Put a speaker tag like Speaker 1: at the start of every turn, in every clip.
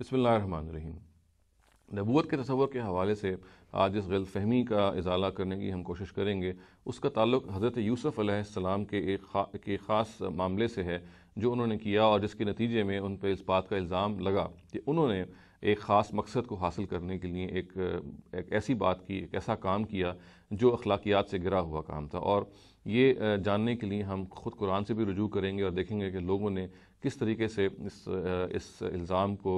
Speaker 1: बसमीम नबूत के तस्वर के हवाले से आज इस गलत फहमी का इजाला करने की हम कोशिश करेंगे उसका ताल्लुक हज़रत यूसुफ़ के एक खा, के ख़ास मामले से है जो उन्होंने किया और जिसके नतीजे में उन पर इस बात का इल्ज़ाम लगा कि उन्होंने एक ख़ास मकसद को हासिल करने के लिए एक, एक ऐसी बात की एक ऐसा काम किया जो अखलाकियात से गिरा हुआ काम था और ये जानने के लिए हम ख़ुद कुरान से भी रजू करेंगे और देखेंगे कि लोगों ने किस तरीके से इस इस इल्ज़ाम को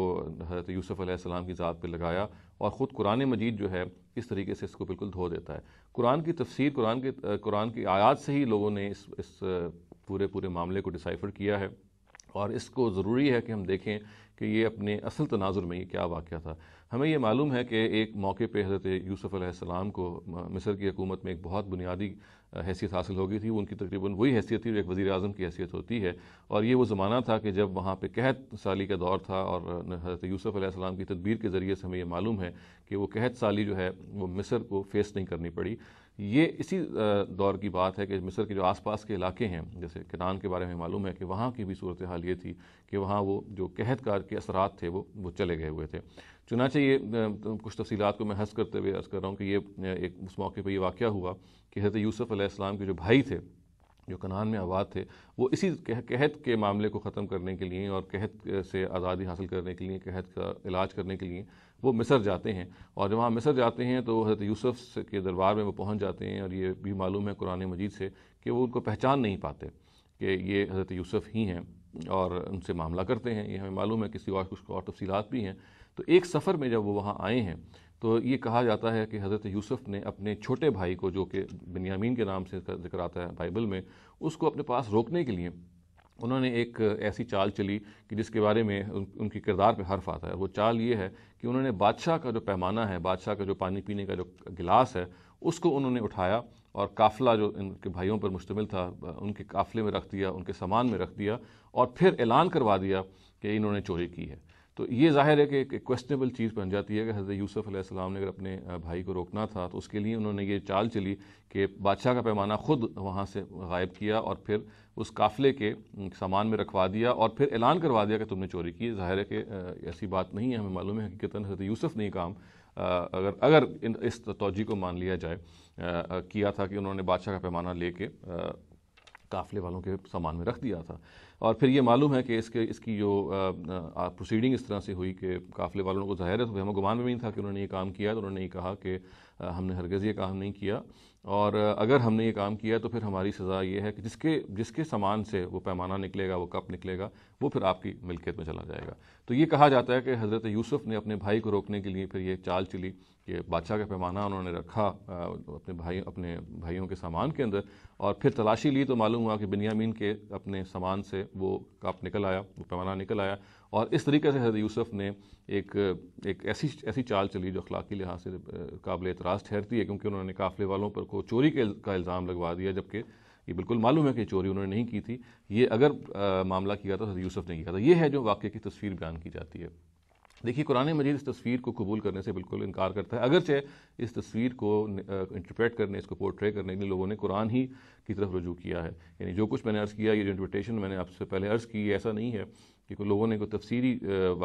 Speaker 1: हज़रत यूसुफ़ अलैहिस्सलाम की ज़ात पर लगाया और ख़ुद कुरान मजीद जो है किस तरीके से इसको बिल्कुल धो देता है कुरान की तफसीर कुरान के कुरान की आयात से ही लोगों ने इस इस पूरे पूरे मामले को डिसाइफर किया है और इसको ज़रूरी है कि हम देखें कि ये अपने असल तनाजुर में ये क्या वाक़ था हमें यह मालूम है कि एक मौके पर हज़रत यूसुफ़ अलैहिस्सलाम को मिस्र की हकूमत में एक बहुत बुनियादी हैसियत हासिल हो गई थी उनकी तकरीबन वही हैसियत थी जो एक वज़ी अजम की हैसियत होती है और ये वो ज़माना था कि जब वहाँ पर कहत साली का दौर था और हज़रत यूसुफ़ की तदबीर के ज़रिए से हमें यह मालूम है कि वो कहत साली जो है वो मिसर को फेस नहीं करनी पड़ी ये इसी दौर की बात है कि मिस्र के जो आसपास के इलाके हैं जैसे कितान के बारे में मालूम है कि वहाँ की भी सूरत हाल ये थी कि वहाँ वो जो कार के असरात थे वो वो चले गए हुए थे चुनाचे ये तो कुछ तफसीत को मैं हंस करते हुए अर्ज़ कर रहा हूँ कि ये एक उस मौके पर यह वाक़ हुआ कि हज़रत यूसुफ़ के जो भाई थे जो कनान में आबाद थे वो इसी कह, कहत के मामले को ख़त्म करने के लिए और कहत से आज़ादी हासिल करने के लिए कहत का इलाज करने के लिए वो मिसर जाते हैं और जब वहाँ मिसर जाते हैं तो हज़रत यूसुफ के दरबार में वो पहुँच जाते हैं और ये भी मालूम है कुरान मजीद से कि वो उनको पहचान नहीं पाते कि ये हज़रत यूसुफ ही हैं और उनसे मामला करते हैं ये हमें मालूम है किसी और कुछ और तफसीत भी हैं तो एक सफ़र में जब वो वहाँ आए हैं तो ये कहा जाता है कि हज़रत यूसुफ़ ने अपने छोटे भाई को जो कि बनियामीन के नाम से जिक्र आता है बाइबल में उसको अपने पास रोकने के लिए उन्होंने एक ऐसी चाल चली कि जिसके बारे में उन, उनके किरदार पे हर्फ आता है वो चाल ये है कि उन्होंने बादशाह का जो पैमाना है बादशाह का जो पानी पीने का जो गिलास है उसको उन्होंने उठाया और काफिला जो इनके भाइयों पर मुश्तमिल था उनके काफिले में रख दिया उनके सामान में रख दिया और फिर ऐलान करवा दिया कि इन्होंने चोरी की है तो ये जाहिर है कि एक क्वेश्चनेबल चीज़ बन जाती है कि हज़रत यूसुफ़ अलैहिस्सलाम ने अगर अपने भाई को रोकना था तो उसके लिए उन्होंने ये चाल चली कि बादशाह का पैमाना ख़ुद वहाँ से गायब किया और फिर उस काफ़िले के सामान में रखवा दिया और फिर ऐलान करवा दिया कि तुमने चोरी की जाहिर है कि ऐसी बात नहीं है हमें मालूम है हकीकता हज़रत यूसुफ़ ने काम अगर अगर इन इस तोजी को मान लिया जाए किया था कि उन्होंने बादशाह का पैमाना ले काफ़िले वालों के सामान में रख दिया था और फिर ये मालूम है कि इसके इसकी जो प्रोसीडिंग इस तरह से हुई कि काफ़िले वालों को ज़ाहिर है तो हमें गुमान में नहीं था कि उन्होंने ये काम किया तो उन्होंने ये कहा कि हमने हरगज़ ये काम नहीं किया और अगर हमने ये काम किया तो फिर हमारी सज़ा ये है कि जिसके जिसके सामान से वो पैमाना निकलेगा वो कप निकलेगा वो फिर आपकी मिल्कियत में चला जाएगा तो ये कहा जाता है कि हज़रत यूसुफ़ ने अपने भाई को रोकने के लिए फिर ये चाल चली कि बादशाह का पैमाना उन्होंने रखा अपने भाई अपने भाइयों के सामान के अंदर और फिर तलाशी ली तो मालूम हुआ कि बिनियामीन के अपने सामान से वो कप निकल आया वो पैमाना निकल आया और इस तरीके से हजरत यूसुफ ने एक एक ऐसी ऐसी चाल चली जो अखलाकी लिहाज से काबिल एतराज़ ठहरती है क्योंकि उन्होंने काफ़िले वालों पर को चोरी के का इल्ज़ाम लगवा दिया जबकि ये बिल्कुल मालूम है कि चोरी उन्होंने नहीं की थी ये अगर आ, मामला किया था हजरत यूसुफ ने किया था ये है जो वाक़े की तस्वीर बयान की जाती है देखिए कुरान मजीद इस तस्वीर को कबूल करने से बिल्कुल इनकार करता है अगरचे इस तस्वीर को इंटरप्रेट करने इसको पोर्ट्रे करने के लिए लोगों ने कुरान ही की तरफ रजू किया है यानी जो कुछ मैंने अर्ज़ किया ये जो इंटरप्रटेशन मैंने आपसे पहले अर्ज़ की ऐसा नहीं है कि कोई लोगों ने कोई तफसीरी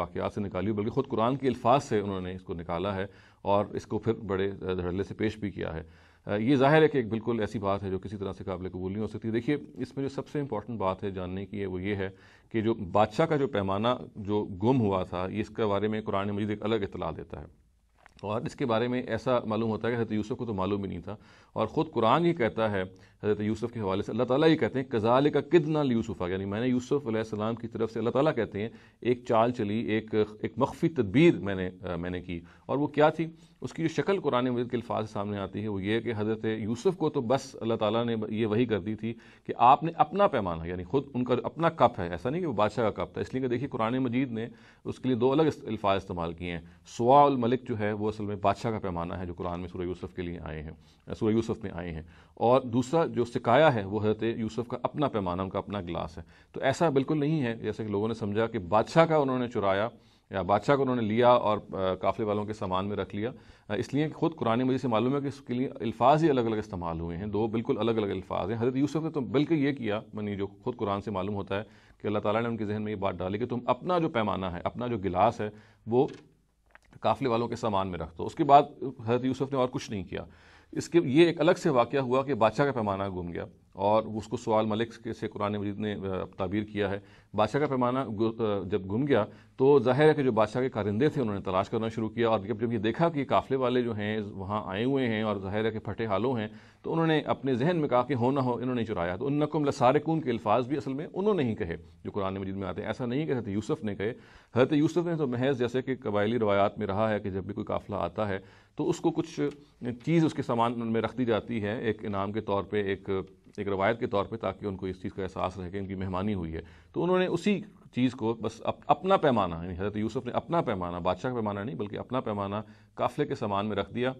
Speaker 1: वाक़ात से निकाली बल्कि ख़ुद कुरान के अल्फाज से उन्होंने इसको निकाला है और इसको फिर बड़े धड़ल्ले से पेश भी किया है ये जाहिर है कि एक बिल्कुल ऐसी बात है जो किसी तरह से काबिल कबूल नहीं हो सकती देखिए इसमें जो सबसे इम्पॉर्टेंट बात है जानने की है वो ये है कि जो बादशाह का जो पैमाना जो गुम हुआ था ये इसके बारे में कुरान मजीद एक अलग इतला देता है और इसके बारे में ऐसा मालूम होता है कि हजरत यूसुफ को तो मालूम ही नहीं था और ख़ुद कुरान ये कहता है हज़रत यूसुफ़ के हवाले से अल्लाह ताला ये कहते हैं कज़ाल का यूसुफ़ आ यानी मैंने यूसुफ़ सलाम की तरफ से अल्लाह ताला कहते हैं एक चाल चली एक एक मख्फी तदबीर मैंने आ, मैंने की और वो क्या थी उसकी जो शक्ल कुरान मजीद के अल्फाज सामने आती है वो ये कि हज़रत यूसुफ़ को तो बस अल्लाह ताला ने ये वही कर दी थी कि आपने अपना पैमाना यानी ख़ुद उनका अपना कप है ऐसा नहीं कि वो बादशाह का कप था इसलिए कि देखिए कुरान मजीद ने उसके लिए दो अलग अल्फाज इस्तेमाल किए हैं सवाल मलिक जो है वो असल में बादशाह का पैमाना है जो कुरान में सूर्य यूसुफ़ के लिए आए हैं सूर्य यूसुफ़ में आए हैं और दूसरा जो सिकाया है वो हज़रत यूसुफ का अपना पैमाना उनका अपना गिलास है तो ऐसा बिल्कुल नहीं है जैसे कि लोगों ने समझा कि बादशाह का उन्होंने चुराया या बादशाह को उन्होंने लिया और काफ़िले वालों के सामान में रख लिया इसलिए कि ख़ुद कुरानी मजीद से मालूम है कि इसके लिए अल्फाज ही अलग अलग इस्तेमाल हुए हैं दो बिल्कुल अलग अलग अल्फाज हैं हज़रत यूसुफ ने तो बिल्कुल ये किया मनी जो खुद कुरान से मालूम होता है कि अल्लाह ताला ने उनके जहन में ये बात डाली कि तुम अपना जो पैमाना है अपना जो गिलास है वो काफ़िले वालों के सामान में रख दो उसके बाद हज़रत यूसुफ ने और कुछ नहीं किया इसके ये एक अलग से वाक़ हुआ कि बादशाह का पैमाना घूम गया और उसको सवाल मलिक से कुरान मजीद ने तबीर किया है बादशाह का पैमाना जब गुम गया तो जाहिर है कि जो बादशाह के कारिंदे थे उन्होंने तलाश करना शुरू किया और जब जब ये देखा कि काफ़िले वाले जो हैं वहाँ आए हुए हैं और जाहिर है कि फटे हालों हैं तो उन्होंने अपने जहन में कहा कि हो ना हो इन्होंने चुराया तो उन्नकुम लसारकून के अल्फाज भी असल में उन्होंने ही कहे जो कुरान मजीद में आते हैं ऐसा नहीं कहते यूसुफ़ ने कहे हजरत यूसुफ़ ने तो महज जैसे कि कबायली रवायात में रहा है कि जब भी कोई काफ़िला आता है तो उसको कुछ चीज़ उसके सामान में रख दी जाती है एक इनाम के तौर पर एक एक रवायत के तौर पे ताकि उनको इस चीज़ का एहसास रहे कि इनकी मेहमानी हुई है तो उन्होंने उसी चीज़ को बस अप, अपना पैमाना यानी हज़रत यूसुफ ने अपना पैमाना बादशाह का पैमाना नहीं बल्कि अपना पैमाना काफिले के सामान में रख दिया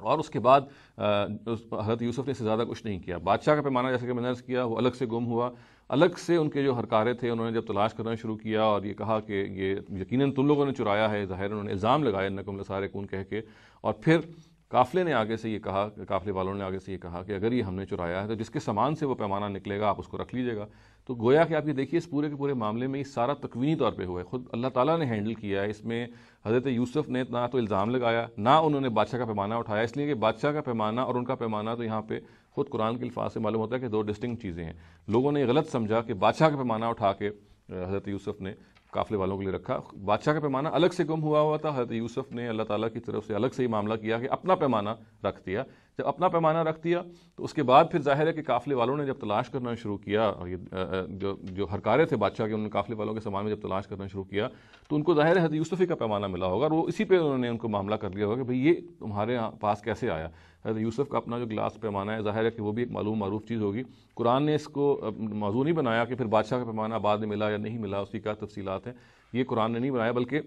Speaker 1: और उसके बाद हज़रत यूसुफ ने इससे ज़्यादा कुछ नहीं किया बादशाह का पैमाना जैसे कि मैंने अर्ज़ किया वो अलग से गुम हुआ अलग से उनके जो हरकारे थे उन्होंने जब तलाश करना शुरू किया और ये कहा कि ये यकीनन तुम लोगों ने चुराया है ज़ाहिर उन्होंने इल्ज़ाम लगाया नकुम सारे कून कह के और फिर काफ़ले ने आगे से ये कहा काफ़ले वालों ने आगे से ये कहा कि अगर ये हमने चुराया है तो जिसके सामान से वो पैमाना निकलेगा आप उसको रख लीजिएगा तो गोया कि आप ये देखिए इस पूरे के पूरे मामले में ये सारा तकवीनी तौर पे हुआ है ख़ुद अल्लाह ताला ने हैंडल किया है इसमें हज़रत यूसुफ़ ने ना तो इल्ज़ाम लगाया ना उन्होंने बादशाह का पैमाना उठाया इसलिए कि बादशाह का पैमाना और उनका पैमाना तो यहाँ पर ख़ुद कुरान के अल्फाज से मालूम होता है कि दो डिस्टिंग चीज़ें हैं लोगों ने गलत समझा कि बादशाह का पैमाना उठा के हज़रत यूसुफ़ ने काफ़िले वालों के लिए रखा बादशाह का पैमाना अलग से गुम हुआ हुआ था हज़रत यूसुफ़ ने अल्लाह ताला की तरफ से अलग से ही मामला किया कि अपना पैमाना रख दिया जब अपना पैमाना रख दिया तो उसके बाद फिर जाहिर है कि काफिले वालों ने जब तलाश करना शुरू किया और ये जो जो हरकारे थे बादशाह के उन काफिले वालों के सामान में जब तलाश करना शुरू किया तो उनको जाहिर है यूसुफ़ी का पैमाना मिला होगा और वो इसी पर उन्होंने उनको मामला कर लिया होगा कि भाई ये तुम्हारे पास कैसे आया हजरत यूसुफ़ का अपना जो गिलास पैमाना है ज़ाहिर है कि वो भी एक मालूम मरूफ चीज़ होगी कुरान ने इसको मौजू नहीं बनाया कि फिर बादशाह का पैमाना बाद में मिला या नहीं मिला उसी का तफसीत है ये कुरान ने नहीं बनाया बल्कि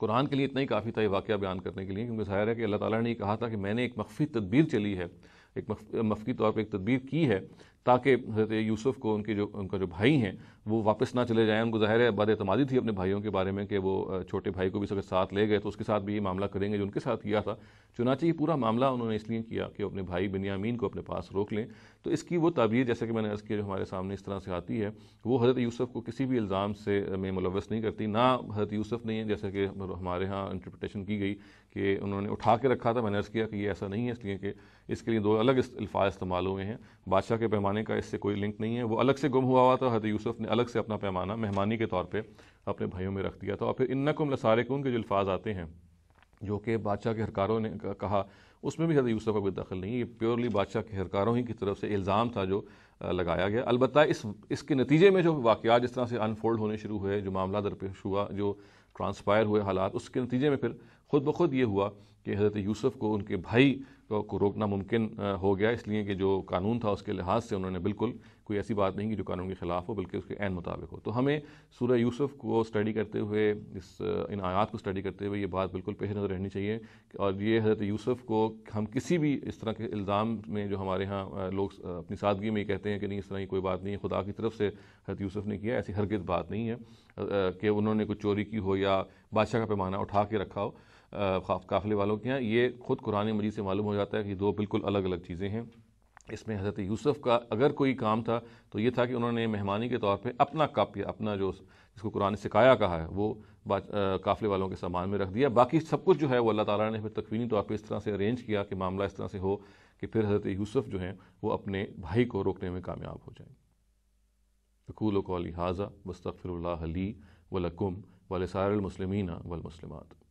Speaker 1: कुरान के लिए इतना ही काफ़ी था ये वाक़ बयान करने के लिए क्योंकि ज़ाहिर है कि अल्लाह ताला ने कहा था कि मैंने एक मख्फी तदबीर चली है एक मफ्ती तौर पर एक तदबीर की है ताकि हजरत यूसुफ को उनके जो उनका जो भाई हैं वो वापस ना चले जाएं उनको ज़ाहिर है बदतमादी थी अपने भाइयों के बारे में कि वो छोटे भाई को भी उसके साथ ले गए तो उसके साथ भी ये मामला करेंगे जो उनके साथ किया था चुनाचे ये पूरा मामला उन्होंने इसलिए किया कि अपने भाई बिनियामीन को अपने पास रोक लें तो इसकी वो तबीयत जैसे कि मैंने अर्ज़ किया जो हमारे सामने इस तरह से आती है वो हज़रत यूसुफ को किसी भी इल्ज़ाम से में मुलवस नहीं करती ना हज़रत यूसुफ ने जैसे कि हमारे यहाँ इंटरप्रटेशन की गई कि उन्होंने उठा के रखा था मैंने अर्ज़ किया कि ये ऐसा नहीं है इसलिए कि इसके लिए दो अलग अल्फाज इस्तेमाल हुए हैं बादशाह के पैमाने का इससे कोई लिंक नहीं है वो अलग से गुम हुआ हुआ था हजरत यूसुफ ने अलग से अपना पैमाना मेहमानी के तौर पर अपने भाइयों में रख दिया था और फिर इन्नकुम लसारकून के जो अल्फाज आते हैं जो कि बादशाह के हरकारों ने कहा उसमें भी हजरत यूसुफ का कोई दखल नहीं है ये प्योरली बादशाह के हरकारों ही की तरफ से इल्ज़ाम था जो लगाया गया अलबत्त इस इसके नतीजे में जो वाक़ात जिस तरह से अनफोल्ड होने शुरू हुए जो मामला दरपेश हुआ जो ट्रांसपायर हुए हालात उसके नतीजे में फिर खुद ब खुद ये हुआ कि हज़रत यूसुफ को उनके भाई को रोकना मुमकिन हो गया इसलिए कि जो कानून था उसके लिहाज से उन्होंने बिल्कुल कोई ऐसी बात नहीं कि जो कानून के ख़िलाफ़ हो बल्कि उसके एन मुताबिक हो तो हमें सूर्य यूसुफ को स्टडी करते हुए इस इन आयात को स्टडी करते हुए ये बात बिल्कुल पेश नज़र रहनी चाहिए और ये हज़रत यूसुफ को हम किसी भी इस तरह के इल्ज़ाम में जो हमारे यहाँ लोग अपनी सादगी में कहते हैं कि नहीं इस तरह की कोई बात नहीं है खुदा की तरफ से हज़रत यूसुफ ने किया ऐसी हरगत बात नहीं है कि उन्होंने कुछ चोरी की हो या बादशाह का पैमाना उठा के रखा हो काफिले वालों के यहाँ ये ख़ुद कुरान मजीद से मालूम हो जाता है कि दो बिल्कुल अलग अलग चीज़ें हैं इसमें हज़रत यूसुफ़ का अगर कोई काम था तो ये था कि उन्होंने मेहमानी के तौर पे अपना कप या अपना जो जिसको कुरान सिकाया कहा है वो काफ़िले वालों के सामान में रख दिया बाकी सब कुछ जो है वो अल्लाह ताला ने फिर तकवीनी तौर पर इस तरह से अरेंज किया कि मामला इस तरह से हो कि फिर हज़रत यूसुफ़ जो हैं वो अपने भाई को रोकने में कामयाब हो जाए अकूल कौली हाजा वस्तफ़िर ली वलकुम वलसारमसलमिन वलमसलमत